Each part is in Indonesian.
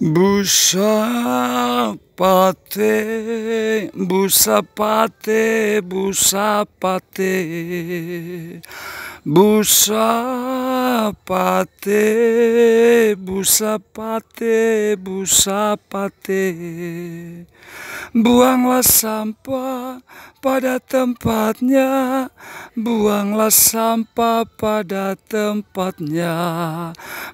Busa pate, busa pate, busa pate, busa sapate, bu sapate. Buanglah sampah pada tempatnya Buanglah sampah pada tempatnya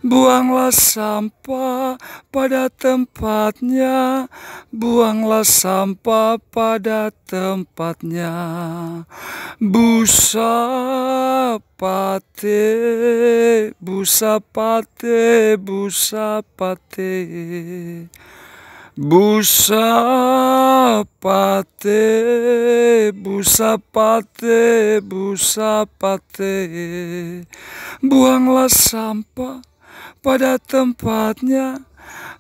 Buanglah sampah pada tempatnya Buanglah sampah pada tempatnya Busa pate busa pate busa pate busa pate busa pate busa pate buanglah sampah pada tempatnya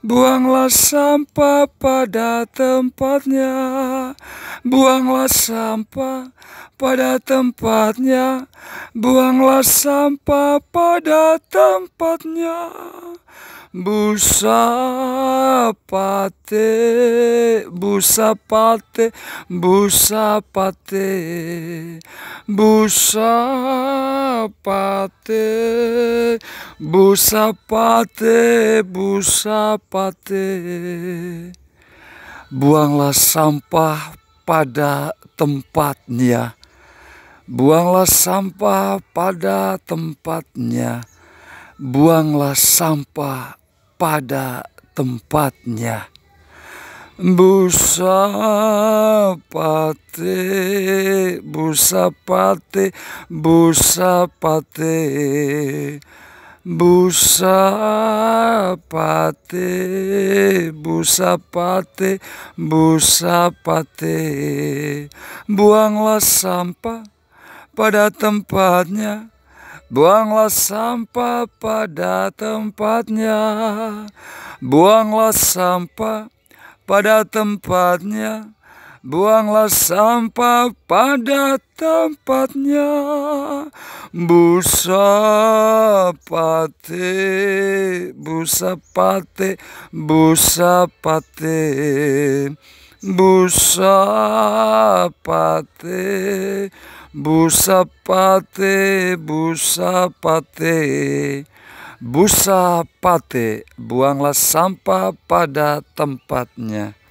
Buanglah sampah pada tempatnya, buanglah sampah pada tempatnya, buanglah sampah pada tempatnya. Busa pate, busa pate, busa pate, busa pate, busa pate, busa pate pate Buanglah sampah pada tempatnya Buanglah sampah pada tempatnya Buanglah sampah pada tempatnya Busapate, busapate, busapate busa pate busa pate busa pate buanglah sampah pada tempatnya Buanglah sampah pada tempatnya Buanglah sampah pada tempatnya Buanglah sampah pada tempatnya Busa pate, busa pate, busa pate Busa pate, busa pate, busa pate Busa pate, buanglah sampah pada tempatnya